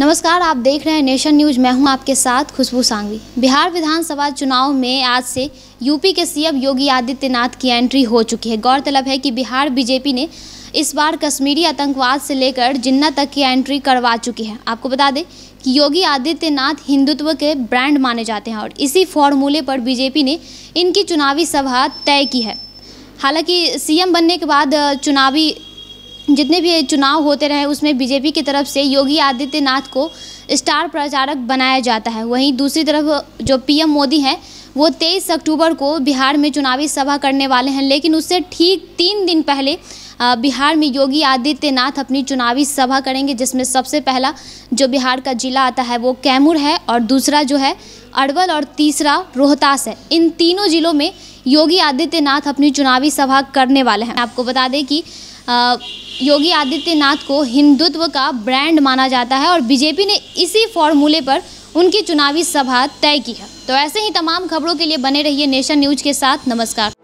नमस्कार आप देख रहे हैं नेशन न्यूज मैं हूं आपके साथ खुशबू सांगवी बिहार विधानसभा चुनाव में आज से यूपी के सीएम योगी आदित्यनाथ की एंट्री हो चुकी है गौरतलब है कि बिहार बीजेपी ने इस बार कश्मीरी आतंकवाद से लेकर जिन्ना तक की एंट्री करवा चुकी है आपको बता दें कि योगी आदित्यनाथ हिंदुत्व के ब्रांड माने जाते हैं और इसी फॉर्मूले पर बीजेपी ने इनकी चुनावी सभा तय की है हालांकि सीएम बनने के बाद चुनावी जितने भी चुनाव होते रहे उसमें बीजेपी की तरफ से योगी आदित्यनाथ को स्टार प्रचारक बनाया जाता है वहीं दूसरी तरफ जो पीएम मोदी हैं वो 23 अक्टूबर को बिहार में चुनावी सभा करने वाले हैं लेकिन उससे ठीक तीन दिन पहले बिहार में योगी आदित्यनाथ अपनी चुनावी सभा करेंगे जिसमें सबसे पहला जो बिहार का जिला आता है वो कैमूर है और दूसरा जो है अरवल और तीसरा रोहतास है इन तीनों जिलों में योगी आदित्यनाथ अपनी चुनावी सभा करने वाले हैं आपको बता दें कि योगी आदित्यनाथ को हिंदुत्व का ब्रांड माना जाता है और बीजेपी ने इसी फॉर्मूले पर उनकी चुनावी सभा तय की है तो ऐसे ही तमाम खबरों के लिए बने रहिए नेशन न्यूज के साथ नमस्कार